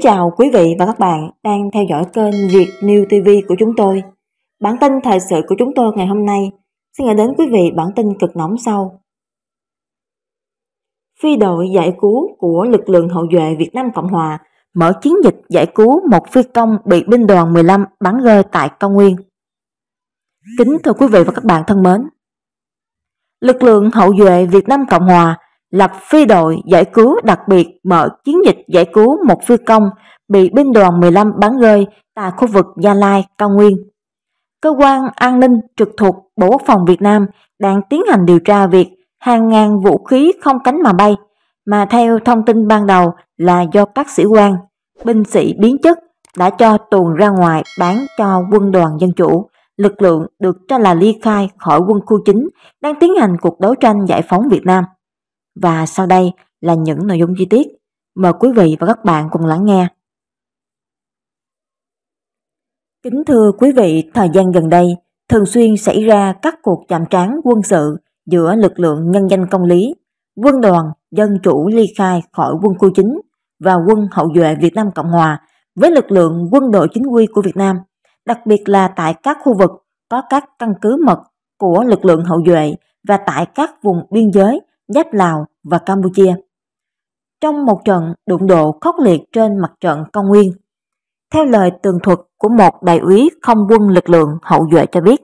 chào quý vị và các bạn đang theo dõi kênh Việt New TV của chúng tôi. Bản tin thời sự của chúng tôi ngày hôm nay xin gửi đến quý vị bản tin cực nóng sau. Phi đội giải cứu của lực lượng hậu vệ Việt Nam Cộng Hòa mở chiến dịch giải cứu một phi công bị binh đoàn 15 bắn rơi tại cao nguyên. Kính thưa quý vị và các bạn thân mến, lực lượng hậu vệ Việt Nam Cộng Hòa lập phi đội giải cứu đặc biệt mở chiến dịch giải cứu một phi công bị binh đoàn 15 bắn rơi tại khu vực Gia Lai, Cao Nguyên. Cơ quan an ninh trực thuộc Bộ Quốc phòng Việt Nam đang tiến hành điều tra việc hàng ngàn vũ khí không cánh mà bay, mà theo thông tin ban đầu là do các sĩ quan, binh sĩ biến chất đã cho tuồn ra ngoài bán cho quân đoàn dân chủ. Lực lượng được cho là ly khai khỏi quân khu chính đang tiến hành cuộc đấu tranh giải phóng Việt Nam và sau đây là những nội dung chi tiết. Mời quý vị và các bạn cùng lắng nghe. Kính thưa quý vị, thời gian gần đây thường xuyên xảy ra các cuộc chạm trán quân sự giữa lực lượng nhân danh công lý, quân đoàn dân chủ ly khai khỏi quân khu chính và quân hậu duệ Việt Nam Cộng Hòa với lực lượng quân đội chính quy của Việt Nam, đặc biệt là tại các khu vực có các căn cứ mật của lực lượng hậu duệ và tại các vùng biên giới giáp Lào và Campuchia. Trong một trận đụng độ khốc liệt trên mặt trận cao nguyên, theo lời tường thuật của một đại úy không quân lực lượng hậu duệ cho biết,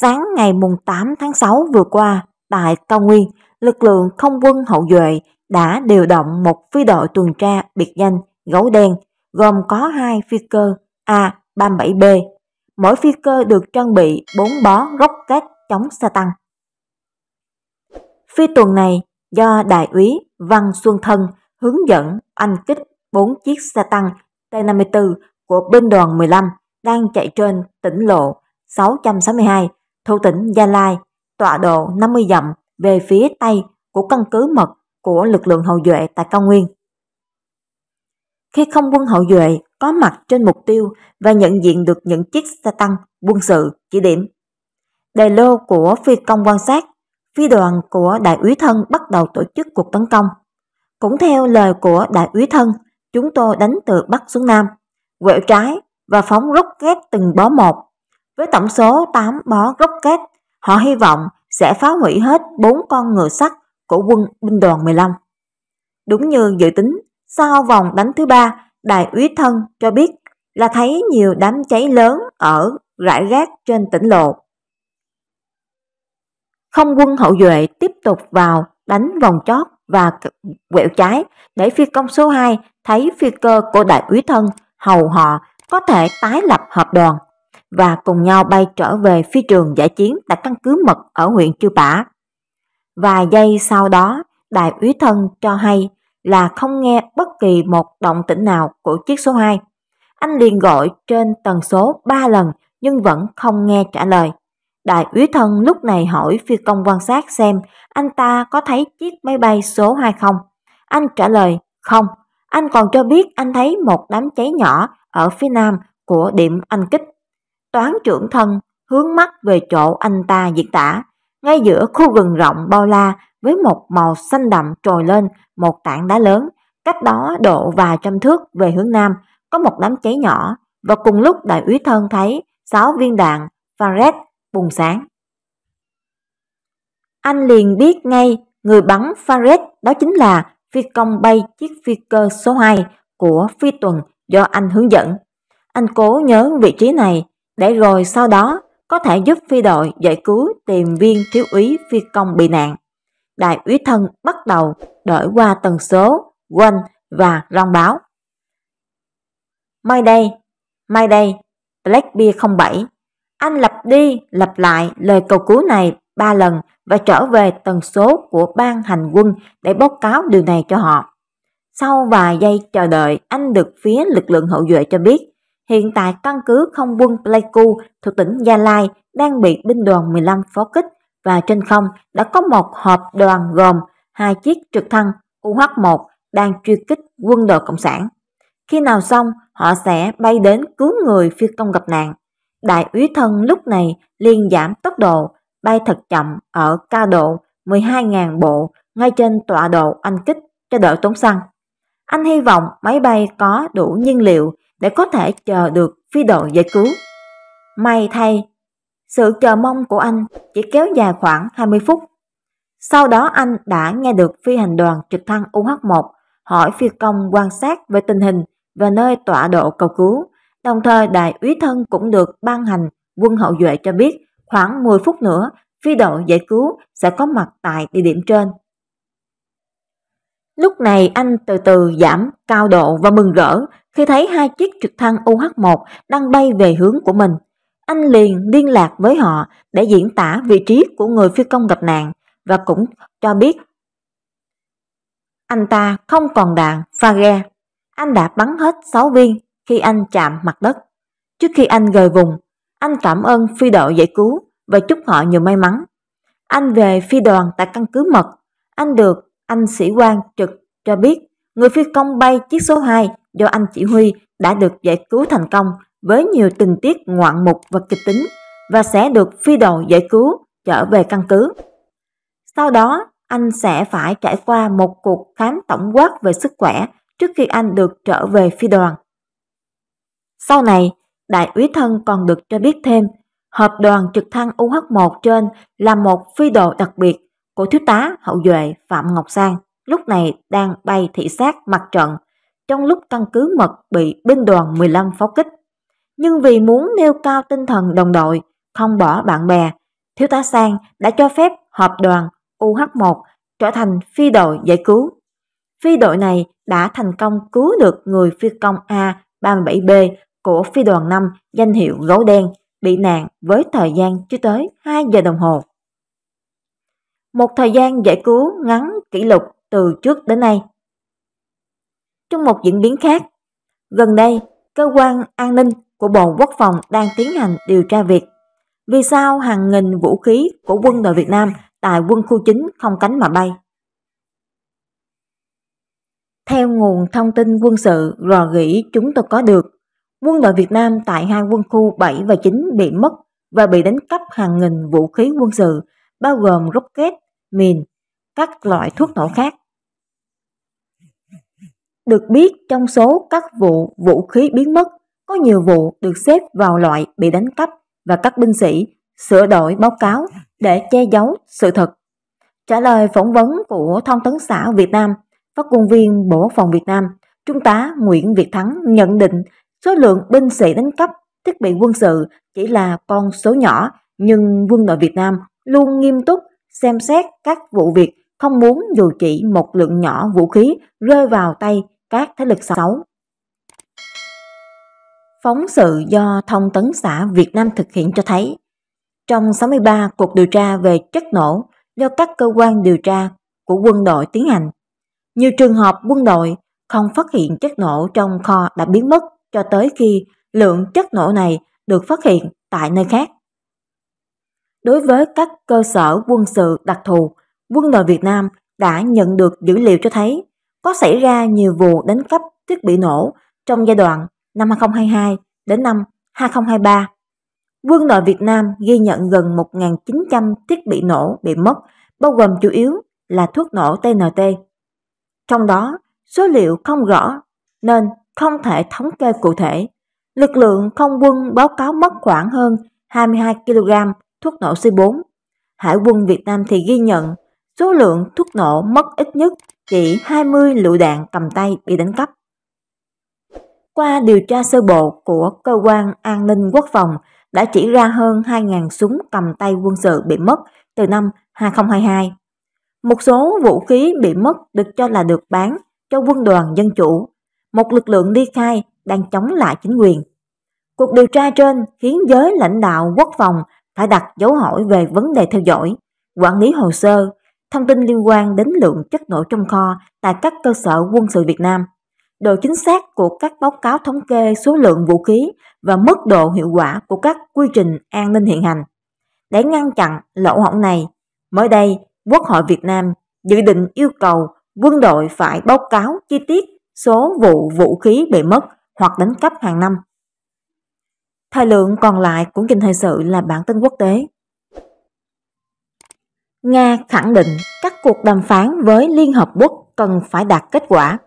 sáng ngày 8 tháng 6 vừa qua tại cao nguyên, lực lượng không quân hậu duệ đã điều động một phi đội tuần tra biệt danh gấu đen gồm có hai phi cơ A37B. Mỗi phi cơ được trang bị 4 bó rocket chống xe tăng. Phi tuần này, do Đại úy Văn Xuân Thân hướng dẫn anh kích 4 chiếc xe tăng T-54 của binh đoàn 15 đang chạy trên tỉnh lộ 662 thuộc tỉnh Gia Lai, tọa độ 50 dặm về phía Tây của căn cứ mật của lực lượng hậu duệ tại cao nguyên. Khi không quân hậu duệ có mặt trên mục tiêu và nhận diện được những chiếc xe tăng quân sự chỉ điểm, đề lô của phi công quan sát phi đoàn của đại úy thân bắt đầu tổ chức cuộc tấn công. Cũng theo lời của đại úy thân, chúng tôi đánh từ Bắc xuống Nam, quẹo trái và phóng két từng bó một. Với tổng số 8 bó két, họ hy vọng sẽ phá hủy hết 4 con ngựa sắt của quân binh đoàn 15. Đúng như dự tính, sau vòng đánh thứ ba, đại úy thân cho biết là thấy nhiều đám cháy lớn ở rải rác trên tỉnh lộ. Không quân hậu duệ tiếp tục vào đánh vòng chót và quẹo trái để phi công số 2 thấy phi cơ của đại úy thân hầu họ có thể tái lập hợp đoàn và cùng nhau bay trở về phi trường giải chiến tại căn cứ mật ở huyện Chư Bả. Vài giây sau đó, đại úy thân cho hay là không nghe bất kỳ một động tĩnh nào của chiếc số 2. Anh liền gọi trên tần số 3 lần nhưng vẫn không nghe trả lời. Đại úy thân lúc này hỏi phi công quan sát xem anh ta có thấy chiếc máy bay số 2 không. Anh trả lời, không. Anh còn cho biết anh thấy một đám cháy nhỏ ở phía nam của điểm anh kích. Toán trưởng thân hướng mắt về chỗ anh ta diễn tả, ngay giữa khu rừng rộng bao la với một màu xanh đậm trồi lên một tảng đá lớn, cách đó độ vài trăm thước về hướng nam có một đám cháy nhỏ và cùng lúc đại úy thân thấy sáu viên đạn Farret bùng sáng. Anh liền biết ngay người bắn Fares đó chính là phi công bay chiếc phi cơ số 2 của phi tuần do anh hướng dẫn. Anh cố nhớ vị trí này để rồi sau đó có thể giúp phi đội giải cứu tìm viên thiếu úy phi công bị nạn. Đại úy thân bắt đầu đổi qua tần số, quanh và loan báo. May đây, may đây, Blackbeard 07 anh lặp đi, lặp lại lời cầu cứu này ba lần và trở về tần số của ban hành quân để báo cáo điều này cho họ. Sau vài giây chờ đợi, anh được phía lực lượng hậu duệ cho biết, hiện tại căn cứ không quân Pleiku thuộc tỉnh Gia Lai đang bị binh đoàn 15 pháo kích và trên không đã có một hộp đoàn gồm hai chiếc trực thăng UH-1 đang truy kích quân đội Cộng sản. Khi nào xong, họ sẽ bay đến cứu người phi công gặp nạn. Đại úy thân lúc này liền giảm tốc độ, bay thật chậm ở cao độ 12.000 bộ ngay trên tọa độ anh kích cho đỡ tốn xăng. Anh hy vọng máy bay có đủ nhiên liệu để có thể chờ được phi đội giải cứu. May thay, sự chờ mong của anh chỉ kéo dài khoảng 20 phút. Sau đó anh đã nghe được phi hành đoàn trực thăng UH-1 hỏi phi công quan sát về tình hình và nơi tọa độ cầu cứu Đồng thời đại úy thân cũng được ban hành quân hậu duệ cho biết khoảng 10 phút nữa phi đội giải cứu sẽ có mặt tại địa điểm trên. Lúc này anh từ từ giảm cao độ và mừng rỡ khi thấy hai chiếc trực thăng UH-1 đang bay về hướng của mình. Anh liền liên lạc với họ để diễn tả vị trí của người phi công gặp nạn và cũng cho biết anh ta không còn đạn pha ghe. Anh đã bắn hết 6 viên khi anh chạm mặt đất. Trước khi anh rời vùng, anh cảm ơn phi đội giải cứu và chúc họ nhiều may mắn. Anh về phi đoàn tại căn cứ mật, anh được anh sĩ quan trực cho biết người phi công bay chiếc số 2 do anh chỉ huy đã được giải cứu thành công với nhiều tình tiết ngoạn mục và kịch tính và sẽ được phi đội giải cứu trở về căn cứ. Sau đó, anh sẽ phải trải qua một cuộc khám tổng quát về sức khỏe trước khi anh được trở về phi đoàn. Sau này, đại úy thân còn được cho biết thêm, hợp đoàn trực thăng UH-1 trên là một phi độ đặc biệt của thiếu tá hậu duệ Phạm Ngọc Sang, lúc này đang bay thị sát mặt trận trong lúc căn cứ mật bị binh đoàn 15 pháo kích. Nhưng vì muốn nêu cao tinh thần đồng đội, không bỏ bạn bè, thiếu tá Sang đã cho phép hợp đoàn UH-1 trở thành phi đội giải cứu. Phi đội này đã thành công cứu được người phi công A-37B của phi đoàn 5 danh hiệu gấu đen bị nạn với thời gian chưa tới 2 giờ đồng hồ. Một thời gian giải cứu ngắn kỷ lục từ trước đến nay. Trong một diễn biến khác, gần đây, cơ quan an ninh của Bộ Quốc phòng đang tiến hành điều tra việc vì sao hàng nghìn vũ khí của quân đội Việt Nam tại quân khu chính không cánh mà bay. Theo nguồn thông tin quân sự rò rỉ chúng tôi có được, Quân đội Việt Nam tại hai quân khu 7 và 9 bị mất và bị đánh cắp hàng nghìn vũ khí quân sự, bao gồm rocket, mìn, các loại thuốc nổ khác. Được biết trong số các vụ vũ khí biến mất, có nhiều vụ được xếp vào loại bị đánh cắp và các binh sĩ sửa đổi báo cáo để che giấu sự thật. Trả lời phỏng vấn của Thông tấn xã Việt Nam, phát ngôn viên Bộ Quốc phòng Việt Nam, Trung tá Nguyễn Việt Thắng nhận định Số lượng binh sĩ đánh cắp thiết bị quân sự chỉ là con số nhỏ, nhưng quân đội Việt Nam luôn nghiêm túc xem xét các vụ việc không muốn dù chỉ một lượng nhỏ vũ khí rơi vào tay các thế lực xấu. Phóng sự do Thông tấn xã Việt Nam thực hiện cho thấy, trong 63 cuộc điều tra về chất nổ do các cơ quan điều tra của quân đội tiến hành, nhiều trường hợp quân đội không phát hiện chất nổ trong kho đã biến mất cho tới khi lượng chất nổ này được phát hiện tại nơi khác. Đối với các cơ sở quân sự đặc thù, quân đội Việt Nam đã nhận được dữ liệu cho thấy có xảy ra nhiều vụ đánh cắp thiết bị nổ trong giai đoạn năm 2022 đến năm 2023. Quân đội Việt Nam ghi nhận gần 1.900 thiết bị nổ bị mất, bao gồm chủ yếu là thuốc nổ TNT. Trong đó, số liệu không rõ nên không thể thống kê cụ thể. Lực lượng không quân báo cáo mất khoảng hơn 22 kg thuốc nổ C4. Hải quân Việt Nam thì ghi nhận số lượng thuốc nổ mất ít nhất chỉ 20 lựu đạn cầm tay bị đánh cắp. Qua điều tra sơ bộ của cơ quan an ninh quốc phòng đã chỉ ra hơn 2.000 súng cầm tay quân sự bị mất từ năm 2022. Một số vũ khí bị mất được cho là được bán cho quân đoàn dân chủ một lực lượng ly khai đang chống lại chính quyền. Cuộc điều tra trên khiến giới lãnh đạo quốc phòng phải đặt dấu hỏi về vấn đề theo dõi, quản lý hồ sơ, thông tin liên quan đến lượng chất nổ trong kho tại các cơ sở quân sự Việt Nam, độ chính xác của các báo cáo thống kê số lượng vũ khí và mức độ hiệu quả của các quy trình an ninh hiện hành. Để ngăn chặn lỗ hổng này, mới đây Quốc hội Việt Nam dự định yêu cầu quân đội phải báo cáo chi tiết số vụ vũ khí bị mất hoặc đánh cắp hàng năm. Thời lượng còn lại của kinh thời sự là bản tin quốc tế. Nga khẳng định các cuộc đàm phán với Liên Hợp Quốc cần phải đạt kết quả.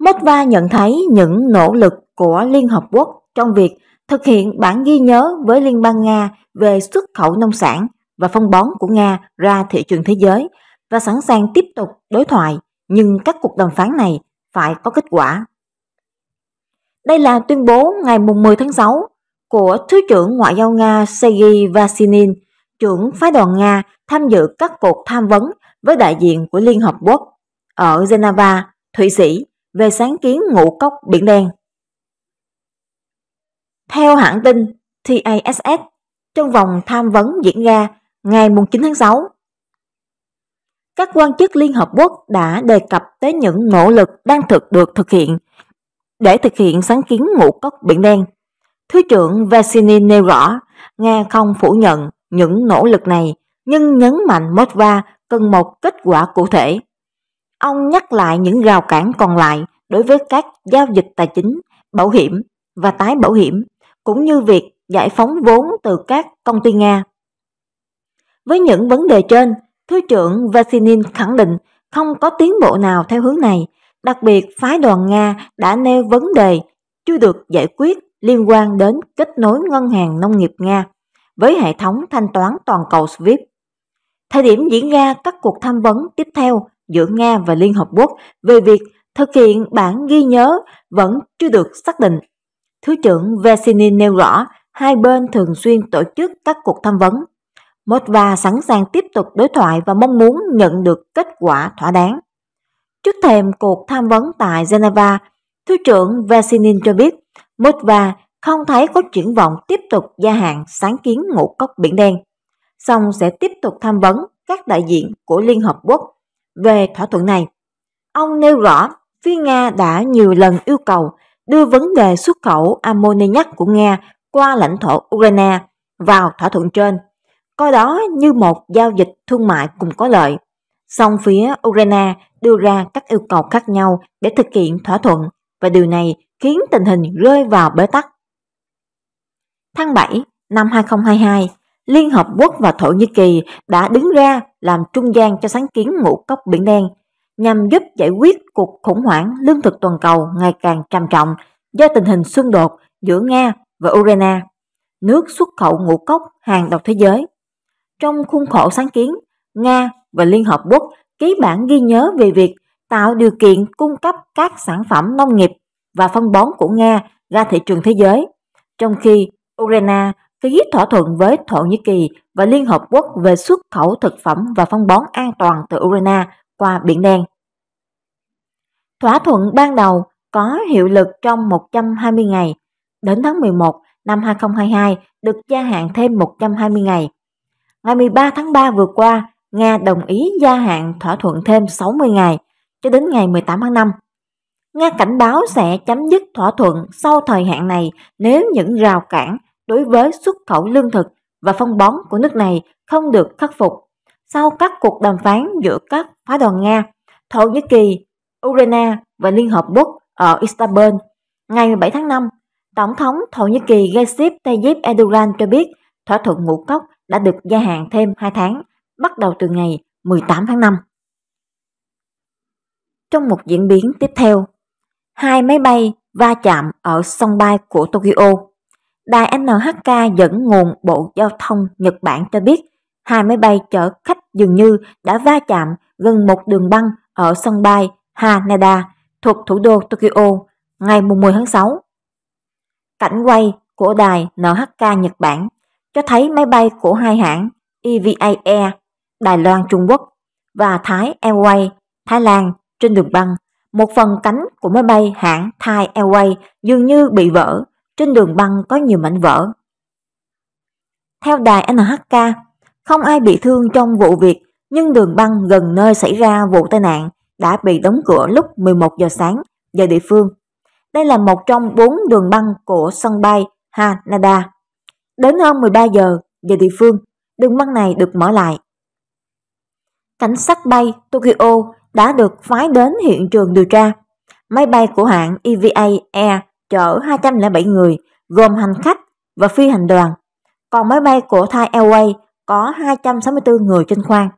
Moscow nhận thấy những nỗ lực của Liên Hợp Quốc trong việc thực hiện bản ghi nhớ với Liên bang Nga về xuất khẩu nông sản và phân bón của Nga ra thị trường thế giới và sẵn sàng tiếp tục đối thoại, nhưng các cuộc đàm phán này phải có kết quả. Đây là tuyên bố ngày 10 tháng 6 của Thứ trưởng Ngoại giao Nga Sergei Vasinin, trưởng phái đoàn Nga tham dự các cuộc tham vấn với đại diện của Liên Hợp Quốc ở Geneva, Thụy Sĩ về sáng kiến ngũ cốc Biển Đen. Theo hãng tin TASS, trong vòng tham vấn diễn ra ngày 9 tháng 6, các quan chức Liên Hợp Quốc đã đề cập tới những nỗ lực đang thực được thực hiện để thực hiện sáng kiến ngũ cốc Biển Đen. Thứ trưởng Vasily nêu rõ, Nga không phủ nhận những nỗ lực này, nhưng nhấn mạnh Moskva cần một kết quả cụ thể. Ông nhắc lại những rào cản còn lại đối với các giao dịch tài chính, bảo hiểm và tái bảo hiểm, cũng như việc giải phóng vốn từ các công ty Nga. Với những vấn đề trên, Thứ trưởng Vasinin khẳng định không có tiến bộ nào theo hướng này, đặc biệt phái đoàn Nga đã nêu vấn đề chưa được giải quyết liên quan đến kết nối ngân hàng nông nghiệp Nga với hệ thống thanh toán toàn cầu SWIFT. Thời điểm diễn ra các cuộc tham vấn tiếp theo giữa Nga và Liên Hợp Quốc về việc thực hiện bản ghi nhớ vẫn chưa được xác định. Thứ trưởng Vesinin nêu rõ hai bên thường xuyên tổ chức các cuộc tham vấn Motva sẵn sàng tiếp tục đối thoại và mong muốn nhận được kết quả thỏa đáng. Trước thềm cuộc tham vấn tại Geneva, Thứ trưởng Vasinin cho biết Motva không thấy có triển vọng tiếp tục gia hạn sáng kiến ngũ cốc Biển Đen, song sẽ tiếp tục tham vấn các đại diện của Liên Hợp Quốc về thỏa thuận này. Ông nêu rõ phía Nga đã nhiều lần yêu cầu đưa vấn đề xuất khẩu ammoniac của Nga qua lãnh thổ Ukraine vào thỏa thuận trên coi đó như một giao dịch thương mại cùng có lợi. Song phía Ukraine đưa ra các yêu cầu khác nhau để thực hiện thỏa thuận và điều này khiến tình hình rơi vào bế tắc. Tháng 7 năm 2022, Liên Hợp Quốc và Thổ Nhĩ Kỳ đã đứng ra làm trung gian cho sáng kiến ngũ cốc Biển Đen nhằm giúp giải quyết cuộc khủng hoảng lương thực toàn cầu ngày càng trầm trọng do tình hình xung đột giữa Nga và Ukraine, nước xuất khẩu ngũ cốc hàng đầu thế giới trong khuôn khổ sáng kiến, Nga và Liên Hợp Quốc ký bản ghi nhớ về việc tạo điều kiện cung cấp các sản phẩm nông nghiệp và phân bón của Nga ra thị trường thế giới, trong khi Ukraine ký thỏa thuận với Thổ Nhĩ Kỳ và Liên Hợp Quốc về xuất khẩu thực phẩm và phân bón an toàn từ Ukraine qua Biển Đen. Thỏa thuận ban đầu có hiệu lực trong 120 ngày, đến tháng 11 năm 2022 được gia hạn thêm 120 ngày. Ngày 13 tháng 3 vừa qua, Nga đồng ý gia hạn thỏa thuận thêm 60 ngày cho đến ngày 18 tháng 5. Nga cảnh báo sẽ chấm dứt thỏa thuận sau thời hạn này nếu những rào cản đối với xuất khẩu lương thực và phân bón của nước này không được khắc phục. Sau các cuộc đàm phán giữa các phái đoàn Nga, Thổ Nhĩ Kỳ, Ukraine và Liên Hợp Quốc ở Istanbul, ngày 17 tháng 5, Tổng thống Thổ Nhĩ Kỳ Recep Tayyip Erdogan cho biết thỏa thuận ngũ cốc đã được gia hạn thêm 2 tháng, bắt đầu từ ngày 18 tháng 5. Trong một diễn biến tiếp theo, hai máy bay va chạm ở sân bay của Tokyo. Đài NHK dẫn nguồn Bộ Giao thông Nhật Bản cho biết hai máy bay chở khách dường như đã va chạm gần một đường băng ở sân bay Haneda thuộc thủ đô Tokyo ngày 10 tháng 6. Cảnh quay của đài NHK Nhật Bản cho thấy máy bay của hai hãng EVA Air Đài Loan Trung Quốc và Thái Airways Thái Lan trên đường băng. Một phần cánh của máy bay hãng Thai Airways dường như bị vỡ, trên đường băng có nhiều mảnh vỡ. Theo đài NHK, không ai bị thương trong vụ việc, nhưng đường băng gần nơi xảy ra vụ tai nạn đã bị đóng cửa lúc 11 giờ sáng giờ địa phương. Đây là một trong bốn đường băng của sân bay Hanada Đến hơn 13 giờ, giờ địa phương, đường băng này được mở lại. Cảnh sát bay Tokyo đã được phái đến hiện trường điều tra. Máy bay của hãng EVA Air chở 207 người, gồm hành khách và phi hành đoàn. Còn máy bay của Thai Airways có 264 người trên khoang.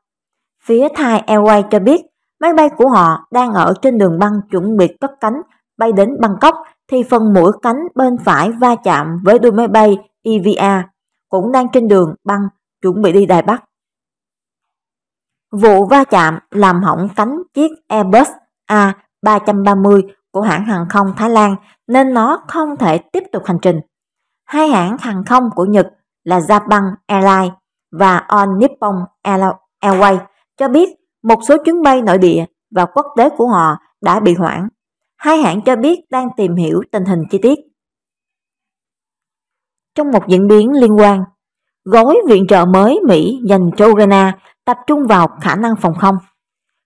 Phía Thai Airways cho biết máy bay của họ đang ở trên đường băng chuẩn bị cất cánh bay đến Bangkok thì phần mũi cánh bên phải va chạm với đuôi máy bay EVA cũng đang trên đường băng chuẩn bị đi Đài Bắc. Vụ va chạm làm hỏng cánh chiếc Airbus A330 của hãng hàng không Thái Lan nên nó không thể tiếp tục hành trình. Hai hãng hàng không của Nhật là Japan Airlines và All Nippon Airways cho biết một số chuyến bay nội địa và quốc tế của họ đã bị hoãn. Hai hãng cho biết đang tìm hiểu tình hình chi tiết. Trong một diễn biến liên quan, gói viện trợ mới Mỹ dành cho Ukraine tập trung vào khả năng phòng không.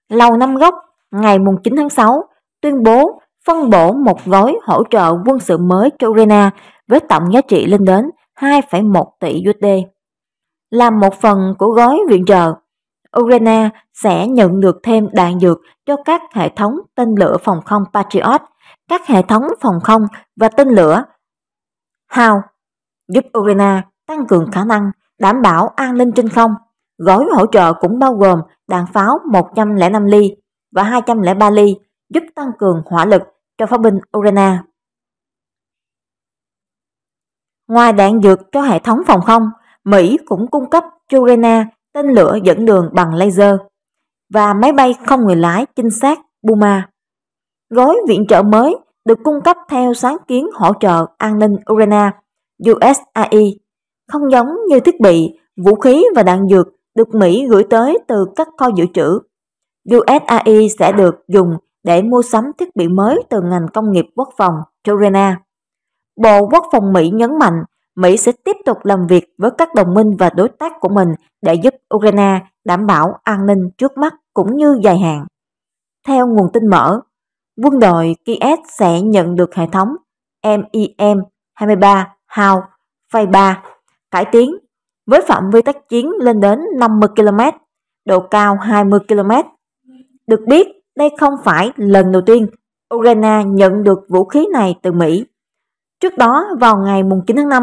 Lầu Năm Góc ngày 9 tháng 6 tuyên bố phân bổ một gói hỗ trợ quân sự mới cho Ukraine với tổng giá trị lên đến 2,1 tỷ USD. Là một phần của gói viện trợ, Ukraine sẽ nhận được thêm đạn dược cho các hệ thống tên lửa phòng không Patriot, các hệ thống phòng không và tên lửa HAL giúp Ukraine tăng cường khả năng đảm bảo an ninh trên không. Gói hỗ trợ cũng bao gồm đạn pháo 105 ly và 203 ly giúp tăng cường hỏa lực cho pháo binh Ukraine. Ngoài đạn dược cho hệ thống phòng không, Mỹ cũng cung cấp cho Ukraine tên lửa dẫn đường bằng laser và máy bay không người lái chính xác Buma. Gói viện trợ mới được cung cấp theo sáng kiến hỗ trợ an ninh Ukraine USAI, không giống như thiết bị, vũ khí và đạn dược được Mỹ gửi tới từ các kho dự trữ. USAI sẽ được dùng để mua sắm thiết bị mới từ ngành công nghiệp quốc phòng China. Bộ Quốc phòng Mỹ nhấn mạnh Mỹ sẽ tiếp tục làm việc với các đồng minh và đối tác của mình để giúp Ukraine đảm bảo an ninh trước mắt cũng như dài hạn. Theo nguồn tin mở, quân đội Kiev sẽ nhận được hệ thống MIM-23 Hào, phay 3, cải tiến với phạm vi tác chiến lên đến 50 km, độ cao 20 km. Được biết, đây không phải lần đầu tiên Ukraine nhận được vũ khí này từ Mỹ. Trước đó, vào ngày 9 tháng 5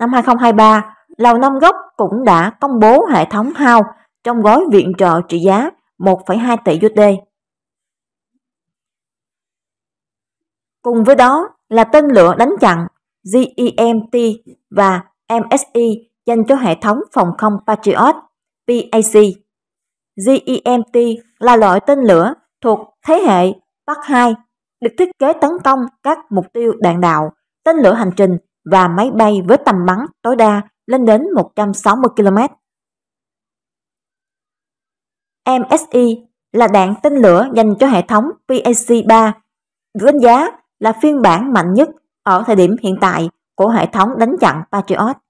năm 2023, Lầu Năm Góc cũng đã công bố hệ thống HAO trong gói viện trợ trị giá 1,2 tỷ USD. Cùng với đó là tên lửa đánh chặn GEMT và MSE dành cho hệ thống phòng không Patriot PAC. GEMT là loại tên lửa thuộc thế hệ Park 2, được thiết kế tấn công các mục tiêu đạn đạo, tên lửa hành trình và máy bay với tầm bắn tối đa lên đến 160 km. MSE là đạn tên lửa dành cho hệ thống PAC-3, đánh giá là phiên bản mạnh nhất ở thời điểm hiện tại, của hệ thống đánh chặn Patriot